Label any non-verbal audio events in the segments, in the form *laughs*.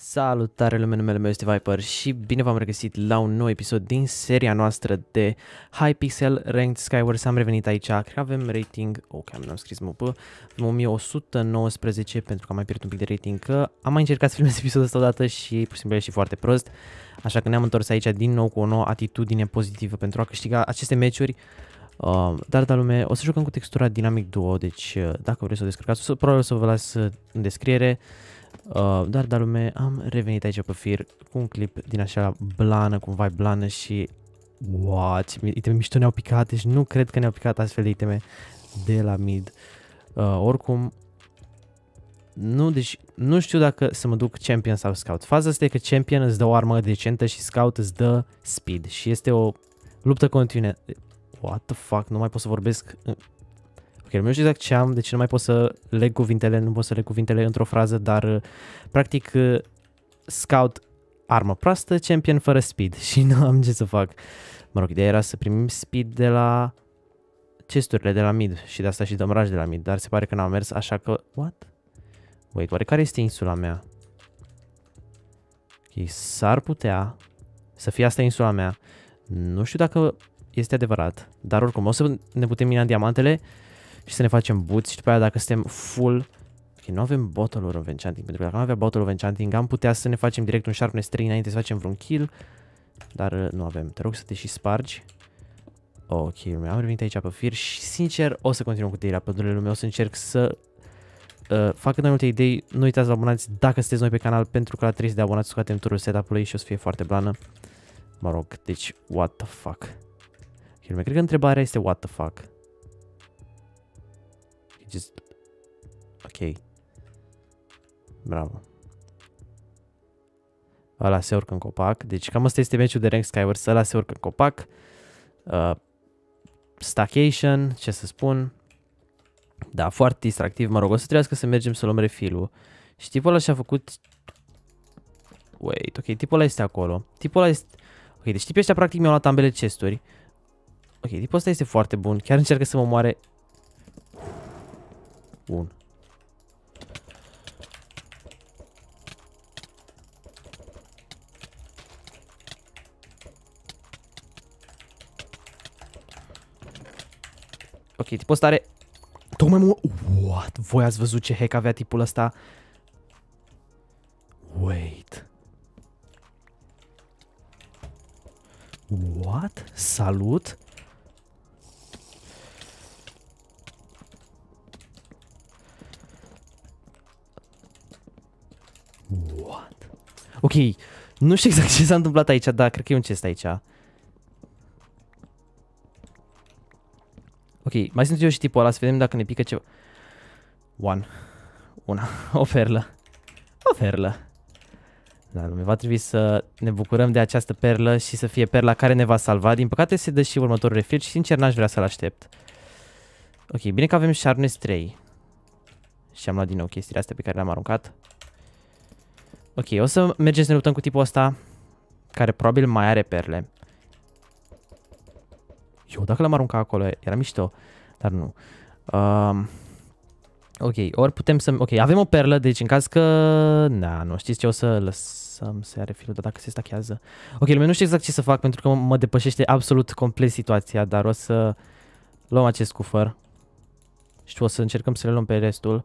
Salutare lumea, numele meu este Viper și bine v-am regăsit la un nou episod din seria noastră de Hypixel Ranked SkyWars. Am revenit aici, cred că avem rating, ok, oh, am scris mupă, 1119 pentru că am mai pierdut un pic de rating, că am mai încercat să filmez episodul ăsta odată și pur și simplu e și foarte prost, așa că ne-am întors aici din nou cu o nouă atitudine pozitivă pentru a câștiga aceste meciuri. Uh, dar, da, lume, o să jucăm cu textura Dynamic Duo, deci uh, dacă vreți să o descărcați, o să, probabil o să vă las în descriere. Uh, Uh, dar doar dar lume, am revenit aici pe fir cu un clip din așa blană, cu vai vibe blană și what iteme mișto ne-au picat, deci nu cred că ne-au picat astfel de iteme de la mid. Uh, oricum, nu, deci, nu știu dacă să mă duc champion sau scout. Faza asta e că champion îți dă o armă decentă și scout îți dă speed și este o luptă continuă. What the fuck, nu mai pot să vorbesc Ok, nu știu exact ce am, deci nu mai pot să leg cuvintele, nu pot să leg cuvintele într-o frază, dar uh, practic uh, scout armă proastă, champion fără speed *laughs* și nu am ce să fac. Mă rog, ideea era să primim speed de la chesturile de la mid și de asta și dăm de la mid, dar se pare că n-am mers, așa că... What? Wait, oare care este insula mea? Ok, s-ar putea să fie asta insula mea. Nu știu dacă este adevărat, dar oricum o să ne putem mina diamantele și să ne facem buți și după aia dacă suntem full... Ok, nu avem bottle of enchanting, pentru că dacă am avea bottle of enchanting am putea să ne facem direct un sharpness 3 înainte să facem vreun kill, dar uh, nu avem. Te rog să te și spargi. Ok, lumea, am revenit aici pe fir și sincer o să continuăm cu tăierea pădurile lumea, o să încerc să uh, fac cât mai multe idei, nu uitați să abonați dacă sunteți noi pe canal pentru că la 30 de abonați scoatem turul setup-ului și o să fie foarte blană. Mă rog, deci what the fuck. Ok, lumea, cred că întrebarea este what the fuck just... Ok. Bravo. Ăla se urcă în copac. Deci cam asta este meciul de Rank Skyward. Ăla se urcă în copac. Uh, stacation, ce să spun. Da, foarte distractiv. Mă rog, o să trebuiască să mergem să luăm refilul. Și tipul ăla și-a făcut... Wait, ok, tipul ăla este acolo. Tipul ăla este... Ok, deci tipul ăștia practic mi-au luat ambele chesturi. Ok, tipul ăsta este foarte bun. Chiar încearcă să mă moare Bun. Ok, tipul ăsta are... Tocmai mă... What? Voi ați văzut ce hack avea tipul ăsta? Wait. What? Salut? Nu știu exact ce s-a întâmplat aici, dar cred că e un chest aici. Ok, mai sunt eu și tipul ăla să vedem dacă ne pică ceva. One. Una. *laughs* O perlă. O perlă. Da, lume, va trebui să ne bucurăm de această perlă și să fie perla care ne va salva. Din păcate se dă și următorul refil și sincer n-aș vrea să-l aștept. Ok, bine că avem Sharpness 3. Și am luat din nou chestiile astea pe care le-am aruncat. Ok, o să mergem să ne luptăm cu tipul ăsta, care probabil mai are perle. Eu, dacă l-am aruncat acolo, era mișto, dar nu. Um, ok, ori putem să... Ok, avem o perlă, deci în caz că... Na, nu știți ce o să lăsăm să are filul, dar dacă se stachează... Ok, lumea nu știu exact ce să fac, pentru că mă depășește absolut complet situația, dar o să luăm acest cufăr. Și o să încercăm să le luăm pe restul.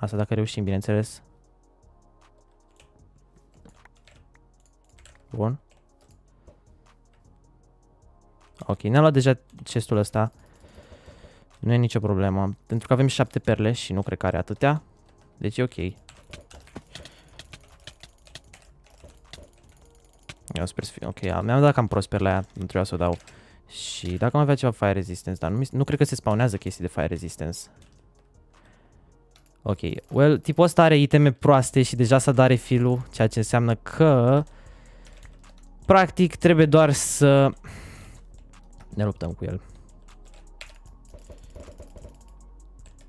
Asta dacă reușim, bineînțeles. Bun. Ok, ne-am luat deja chestul ăsta. Nu e nicio problemă. Pentru că avem 7 perle și nu cred că are atâtea. Deci e ok. Eu sper să fie... Ok, mi-am dat cam prost perla aia. Nu trebuia să o dau. Și dacă am avea ceva fire resistance, dar nu, nu cred că se spawnează chestii de fire resistance. Ok, well, tipul ăsta are iteme proaste și deja s-a dat filul, ceea ce înseamnă că... Practic trebuie doar să... Ne luptăm cu el.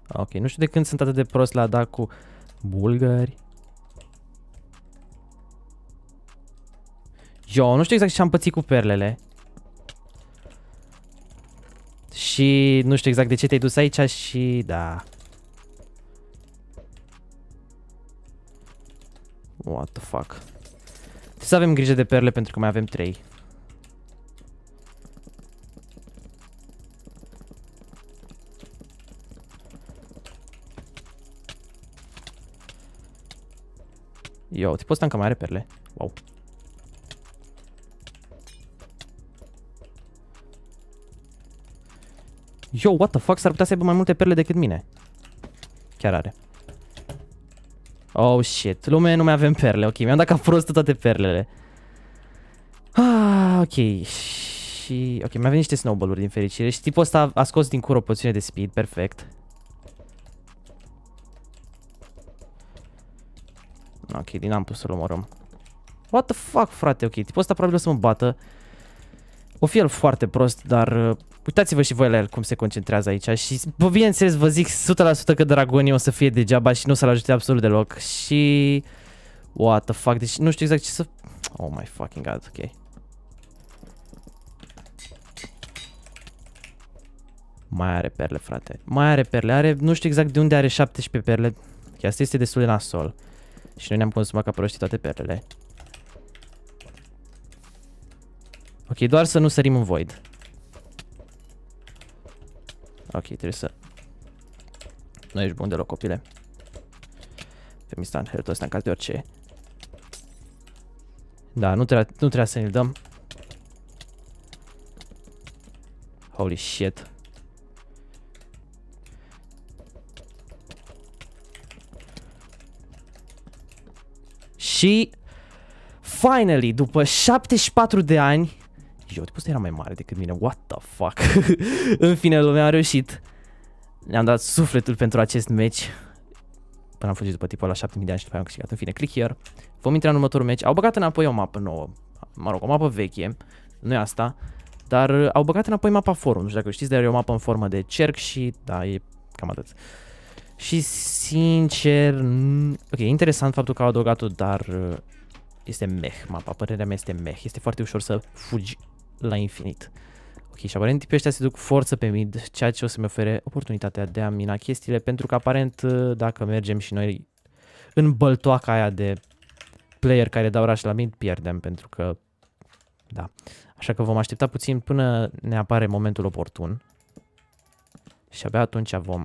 Ok, nu știu de când sunt atât de prost la da cu bulgări. Yo, nu știu exact ce am pățit cu perlele. Și nu știu exact de ce te-ai dus aici și da. What the fuck. Trebuie să avem grijă de perle pentru că mai avem 3. Yo, tipul ăsta încă mai are perle. Wow. Yo, what the fuck, s-ar putea să aibă mai multe perle decât mine. Chiar are. Oh, shit. Lume, nu mai avem perle. Ok, mi-am dat ca prost toate perlele. Ah, ok. Și... Ok, mai avem niște snowball-uri din fericire. Și tipul ăsta a scos din cur o poțiune de speed. Perfect. Ok, din am pus să-l omorăm. What the fuck, frate? Ok, tipul ăsta probabil o să mă bată. O fi el foarte prost, dar uh, uitați-vă și voi la el cum se concentrează aici și bă, bineînțeles vă zic 100% că Dragonii o să fie degeaba și nu o să-l ajute absolut deloc și... What the fuck, deci nu știu exact ce să... Oh my fucking god, ok. Mai are perle, frate. Mai are perle. Are, nu știu exact de unde are 17 perle. Asta este destul de nasol. Și noi ne-am consumat ca proști toate perlele. Ok, doar să nu sărim în void. Ok, trebuie să... Nu ești bun deloc, copile. Pe Mistan, hertul ăsta în caz de orice. Da, nu trebuie, nu trebuie să ne-l dăm. Holy shit. Și, finally, după 74 de ani, eu tipul ăsta era mai mare decât mine, what the fuck. *laughs* în fine, lumea a reușit. Ne-am dat sufletul pentru acest meci. Până am fugit după tipul la 7000 de ani și după am câștigat. În fine, click here. Vom intra în următorul meci. Au băgat înapoi o mapă nouă. Mă rog, o mapă veche. Nu e asta. Dar uh, au băgat înapoi mapa forum. Nu știu dacă știți, dar e o mapă în formă de cerc și da, e cam atât. Și sincer, ok, interesant faptul că au adăugat-o, dar uh, este meh mapa, părerea mea este meh, este foarte ușor să fugi la infinit. Ok, și aparent tipii ăștia se duc forță pe mid, ceea ce o să-mi ofere oportunitatea de a mina chestiile, pentru că aparent uh, dacă mergem și noi în băltoaca aia de player care dau rush la mid, pierdem, pentru că, da. Așa că vom aștepta puțin până ne apare momentul oportun și abia atunci vom...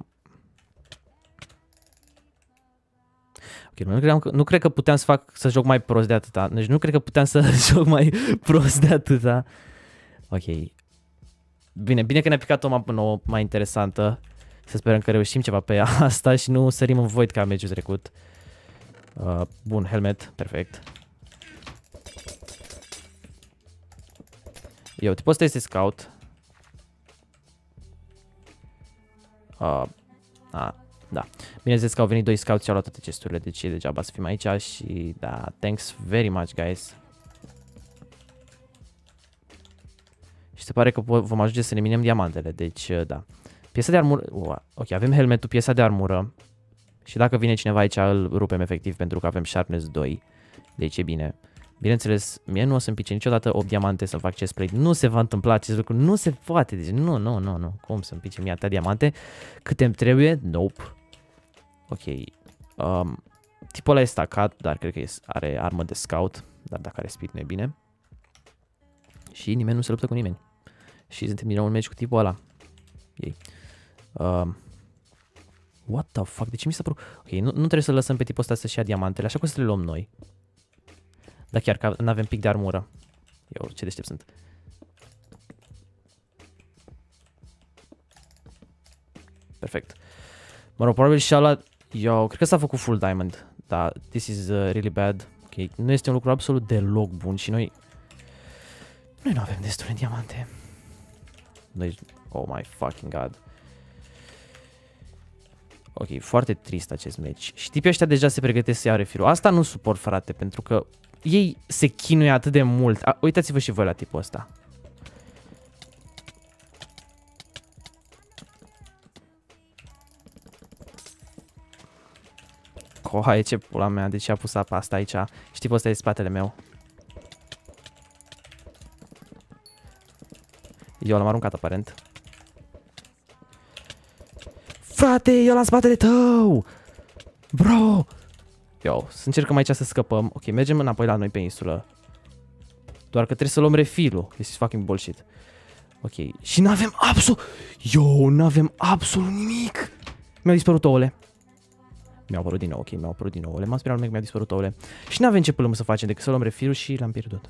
Ok, nu, cream că, nu cred că puteam să fac să joc mai prost de atâta, deci nu cred că puteam să *laughs* joc mai prost de atâta. Uh, Ok. Bine, bine că ne-a picat o mapă nouă mai interesantă. Să sperăm că reușim ceva pe *laughs* asta și nu sărim în void ca meciul trecut. Uh, bun, helmet, perfect. Eu, te poți să este scout. Uh, a, da. Bineînțeles că au venit doi scouts și au luat toate chesturile, deci e degeaba să fim aici și da, thanks very much guys. se pare că vom ajunge să ne minem diamantele, deci uh, da. Piesa de armură, Ua, ok, avem helmetul, piesa de armură și dacă vine cineva aici îl rupem efectiv pentru că avem sharpness 2, deci e bine. Bineînțeles, mie nu o să-mi pice niciodată 8 diamante să fac chest plate. Nu se va întâmpla acest lucru, nu se poate. Deci nu, nu, nu, nu. Cum să-mi pice mie atâtea diamante? Câte mi trebuie? Nope. Ok. Um, tipul ăla e stacat, dar cred că are armă de scout. Dar dacă are speed nu e bine. Și nimeni nu se luptă cu nimeni și terminăm un meci cu tipul ăla. Ei. Uh, what the fuck? De ce mi s-a părut? Ok, nu, nu trebuie să lăsăm pe tipul ăsta să-și ia diamantele, așa că o să le luăm noi. Dar chiar că nu avem pic de armură. Eu ce deștept sunt. Perfect. Mă rog, probabil și-a luat... Eu cred că s-a făcut full diamond. Da, this is uh, really bad. Ok, nu este un lucru absolut deloc bun și noi... Noi nu avem destule de diamante. Deci, oh my fucking god. Ok, foarte trist acest meci. Și tipii ăștia deja se pregătesc să iau refirul. Asta nu suport, frate, pentru că ei se chinuie atât de mult. Uitați-vă și voi la tipul ăsta. Coaie, ce pula mea, de ce a pus apa asta aici? Și tipul ăsta e spatele meu. Eu l-am aruncat aparent. Frate, eu la spatele tău! Bro! Yo, să încercăm aici să scăpăm. Ok, mergem înapoi la noi pe insulă. Doar că trebuie să luăm refilul. This is fucking bullshit. Ok, și nu avem absolut... Yo, nu avem absolut nimic! Mi-au dispărut ouăle. Mi-au apărut din nou, ok, mi-au apărut din nou ouăle. M-am speriat că mi-au dispărut ouăle. Și nu avem ce plămă să facem decât să luăm refilul și l-am pierdut.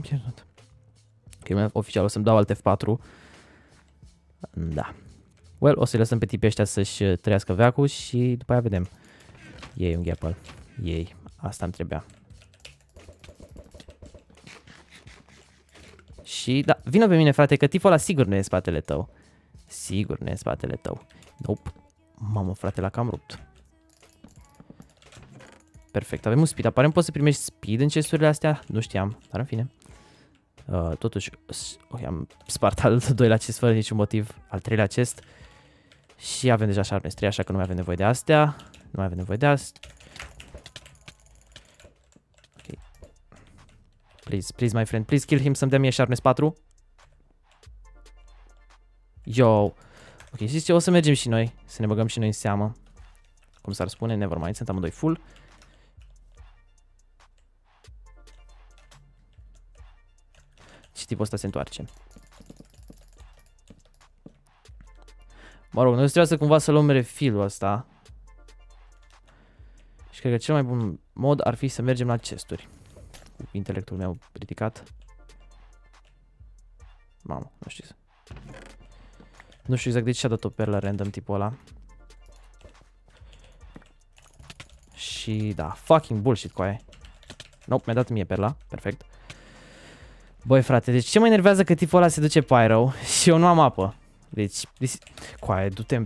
am pierdut? Crimea oficial o să-mi dau alt F4. Da. Well, o să-i lăsăm pe tipii ăștia să-și uh, trăiască veacul și după aia vedem. Ei un gheapăl. Ei, asta îmi trebuia. Și da, vină pe mine frate că tipul ăla sigur nu e în spatele tău. Sigur nu e în spatele tău. Nope. Mamă frate, la cam rupt. Perfect, avem un speed. Aparent poți să primești speed în chesturile astea? Nu știam, dar în fine. Uh, totuși, okay, am spart al *laughs* doilea acest fără niciun motiv, al treilea acest. Și avem deja sharpness 3, așa că nu mai avem nevoie de astea. Nu mai avem nevoie de astea. Please, please, my friend, please kill him să-mi dea mie sharpness 4. Yo. Ok, știți ce? O să mergem și noi, să ne băgăm și noi în seamă. Cum s-ar spune, nevermind, sunt amândoi full. tipul ăsta se întoarce. Mă rog, noi trebuie să cumva să luăm refilul ăsta. Și cred că cel mai bun mod ar fi să mergem la chesturi. Cu intelectul meu ridicat. Mamă, nu știu. Nu știu exact de ce a dat o perlă random tipul ăla. Și da, fucking bullshit cu aia. Nope, mi-a dat mie perla, perfect. Băi, frate, deci ce mă enervează că tipul ăla se duce pyro și eu nu am apă. Deci, coaie, du-te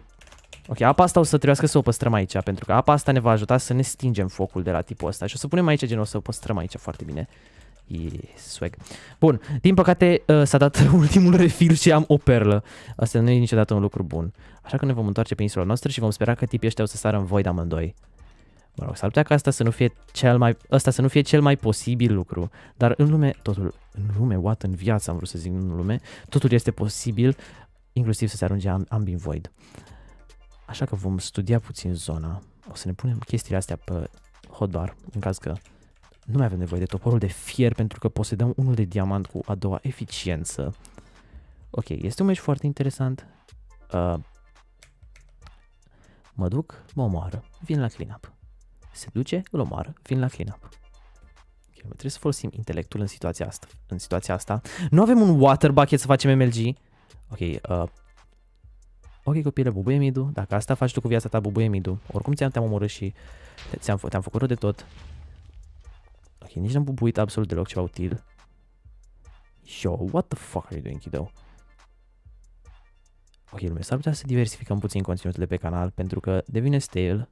Ok, apa asta o să trebuiască să o păstrăm aici, pentru că apa asta ne va ajuta să ne stingem focul de la tipul ăsta. Și o să punem aici, gen, o să o păstrăm aici foarte bine. E swag. Bun, din păcate uh, s-a dat *laughs* ultimul refil și am o perlă. Asta nu e niciodată un lucru bun. Așa că ne vom întoarce pe insula noastră și vom spera că tipii ăștia o să sară în void de amândoi. Mă rog, s-ar putea ca asta să nu fie cel mai, asta să nu fie cel mai posibil lucru, dar în lume, totul, în lume, what, în viață am vrut să zic, în lume, totul este posibil, inclusiv să se arunce ambii în void. Așa că vom studia puțin zona, o să ne punem chestiile astea pe hotbar, în caz că nu mai avem nevoie de toporul de fier pentru că posedăm unul de diamant cu a doua eficiență. Ok, este un meci foarte interesant. Uh, mă duc, mă omoară, vin la cleanup. Se duce, îl omoară, vin la clean-up. Okay, trebuie să folosim intelectul în situația asta. În situația asta. Nu avem un water bucket să facem MLG. Ok, uh, ok copile, bubuie midu. Dacă asta faci tu cu viața ta, bubuie midu. Oricum ți-am te-am omorât și te am te făcut rău de tot. Ok, nici n-am bubuit absolut deloc ceva util. Yo, what the fuck are you doing, kiddo? Ok, lumea, s-ar putea să diversificăm puțin conținutul de pe canal pentru că devine stale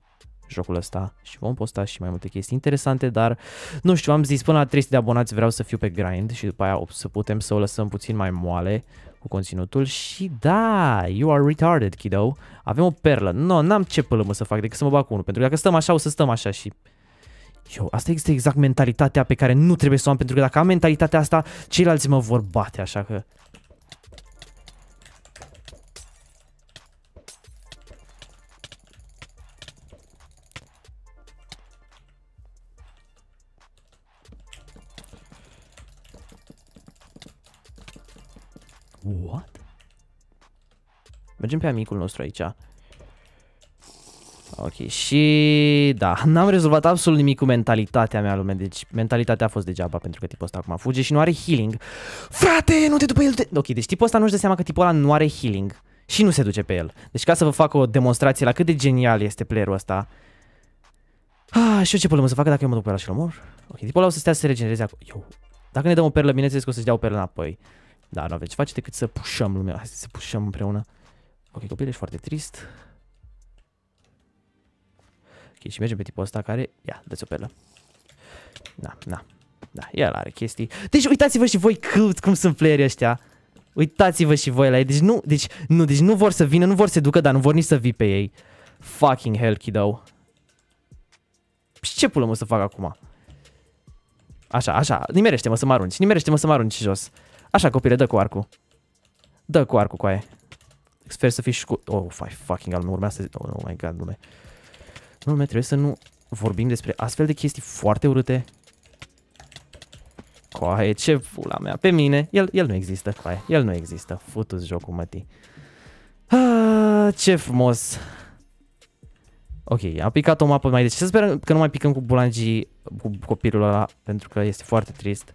jocul ăsta și vom posta și mai multe chestii interesante, dar nu știu, am zis până la 300 de abonați vreau să fiu pe grind și după aia să putem să o lăsăm puțin mai moale cu conținutul și da, you are retarded, kiddo. Avem o perlă. No, n-am ce pălămă să fac decât să mă bag cu unul, pentru că dacă stăm așa, o să stăm așa și... yo asta este exact mentalitatea pe care nu trebuie să o am, pentru că dacă am mentalitatea asta, ceilalți mă vor bate, așa că... Mergem pe amicul nostru aici. Ok, și da, *laughs* n-am rezolvat absolut nimic cu mentalitatea mea lume, deci mentalitatea a fost degeaba pentru că tipul ăsta acum fuge și nu are healing. Frate, nu te după el! Te... Ok, deci tipul ăsta nu-și dă seama că tipul ăla nu are healing și nu se duce pe el. Deci ca să vă fac o demonstrație la cât de genial este playerul ăsta. Ah, și eu ce problemă să facă dacă eu mă duc pe ăla și mor? omor? Ok, tipul ăla o să stea să se regenereze acolo. dacă ne dăm o perlă, bineînțeles că o să-și dea o perlă înapoi. Dar nu aveți ce face decât să pușăm lumea. Hai să pușăm împreună. Ok, copil, ești foarte trist. Ok, și mergem pe tipul ăsta care... Ia, dă-ți o perlă. Na, na, da, el are chestii. Deci uitați-vă și voi cât, cum sunt playerii ăștia. Uitați-vă și voi la ei. Deci nu, deci, nu, deci nu vor să vină, nu vor să ducă, dar nu vor nici să vii pe ei. Fucking hell, kiddo. Și ce pulă mă să fac acum? Așa, așa, nimerește-mă să mă arunci, nimerește-mă să mă arunci jos. Așa, copile, dă cu arcul. Dă cu arcul, coaie. Sper să fii și cu... Oh, fai fucking al meu, urmează să zic... Oh, oh my god, lume. Lume, trebuie să nu vorbim despre astfel de chestii foarte urâte. Coaie, ce fula mea, pe mine. El, el nu există, coaie, el nu există. Futu-ți jocul, mătii. Ah, ce frumos. Ok, am picat o mapă mai deci să sperăm că nu mai picăm cu bulangii cu copilul ăla pentru că este foarte trist.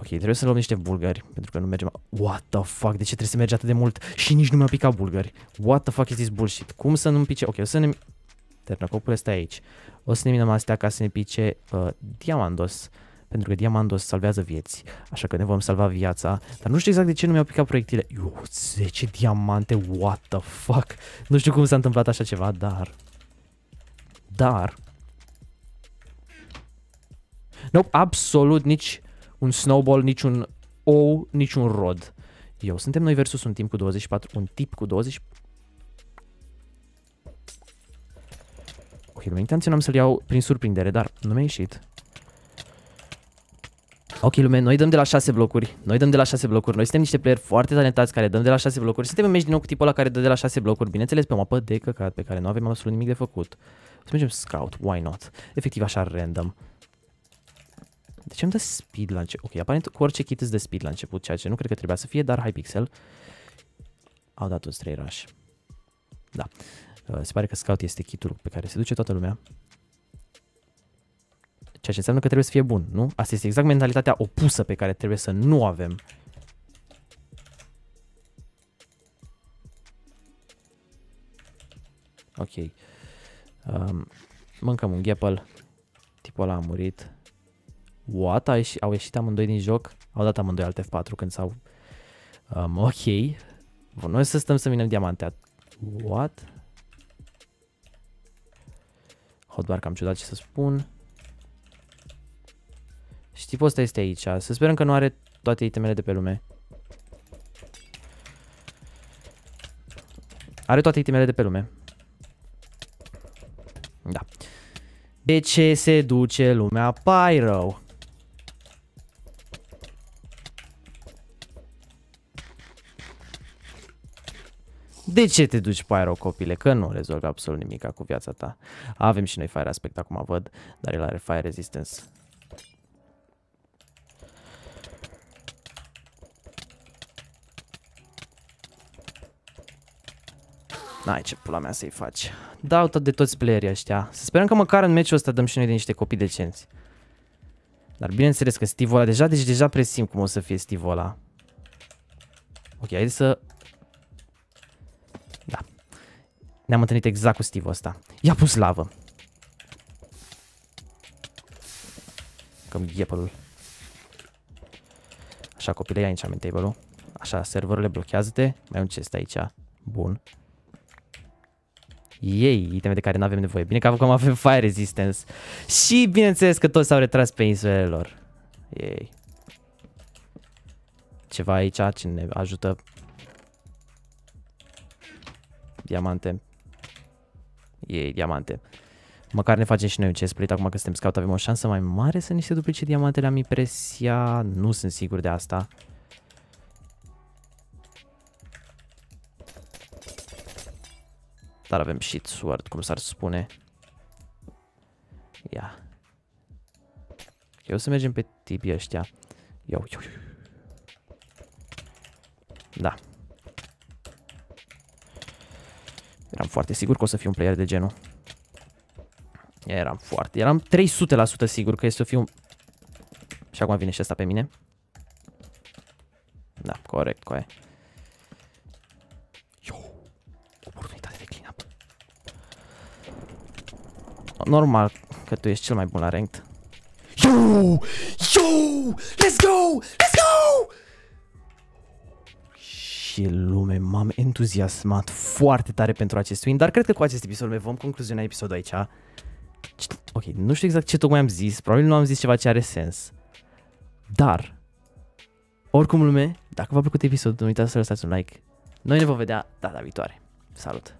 Ok, trebuie să luăm niște bulgari, pentru că nu mergem... What the fuck, de ce trebuie să mergi atât de mult? Și nici nu mi-au picat bulgari. What the fuck is this bullshit? Cum să nu-mi pice? Ok, o să ne... Ternacopul este aici. O să ne minăm astea ca să ne pice uh, diamandos. Pentru că diamandos salvează vieți. Așa că ne vom salva viața. Dar nu știu exact de ce nu mi-au picat proiectile. Eu, 10 diamante, what the fuck? Nu știu cum s-a întâmplat așa ceva, dar... Dar... Nope, absolut nici un snowball, niciun ou, niciun rod. Eu suntem noi versus un timp cu 24, un tip cu 20. Ok, lui intenționam să-l iau prin surprindere, dar nu mi-a ieșit. Ok, lume, noi dăm de la 6 blocuri. Noi dăm de la 6 blocuri. Noi suntem niște player foarte talentați care dăm de la 6 blocuri. Suntem în meci din nou cu tipul ăla care dă de la 6 blocuri. Bineînțeles, pe o mapă de căcat pe care nu avem absolut nimic de făcut. O să mergem scout, why not? Efectiv așa random. De ce îmi dă speed la început? Ok, aparent cu orice kit îți dă speed la început, ceea ce nu cred că trebuia să fie, dar Hypixel au dat toți 3 rush. Da. Uh, se pare că Scout este kitul pe care se duce toată lumea. Ceea ce înseamnă că trebuie să fie bun, nu? Asta este exact mentalitatea opusă pe care trebuie să nu avem. Ok. Um, mâncăm un Gapple. Tipul ăla a murit what, au ieșit, au ieșit amândoi din joc, au dat amândoi alte F4 când s-au, um, ok, noi să stăm să minăm diamante, what? Hotbar cam ciudat ce să spun. Și tipul ăsta este aici, să sperăm că nu are toate itemele de pe lume. Are toate itemele de pe lume. Da. De ce se duce lumea Pyro? De ce te duci pyro, copile? Că nu rezolvi absolut nimic cu viața ta. Avem și noi fire aspect, acum văd, dar el are fire resistance. N-ai ce pula mea să-i faci. Dau tot de toți playerii ăștia. Să sperăm că măcar în meciul ăsta dăm și noi de niște copii decenți. Dar bineînțeles că Steve deja, deci deja presim cum o să fie Steve ăla. Ok, hai să Ne-am întâlnit exact cu Steve-ul ăsta. I-a pus lavă. Cam ghepălul. Așa, copile, ia aici table ul Așa, serverele blochează-te. Mai un chest aici. Bun. Ei, iteme de care nu avem nevoie. Bine că acum avem fire resistance. Și bineînțeles că toți s-au retras pe insulele lor. Ei. Ceva aici ce ne ajută. Diamante e diamante. Măcar ne facem și noi un chest plate acum că suntem scout, avem o șansă mai mare să ni se duplice diamantele, am impresia, nu sunt sigur de asta. Dar avem și sword, cum s-ar spune. Ia. Eu să mergem pe tibii ăștia. Iau, iau, iau. Da, Eram foarte sigur că o să fiu un player de genul. Eram foarte, eram 300% sigur că este o fiu... Și acum vine și asta pe mine. Da, corect, coaie. Eu, oportunitate de clean-up. Normal că tu ești cel mai bun la ranked. Yo! Yo! Let's go! Let's go! ce lume, m-am entuziasmat foarte tare pentru acest win, dar cred că cu acest episod ne vom concluziona episodul aici. Ok, nu știu exact ce tocmai am zis, probabil nu am zis ceva ce are sens. Dar, oricum lume, dacă v-a plăcut episodul, nu uitați să lăsați un like. Noi ne vom vedea data viitoare. Salut!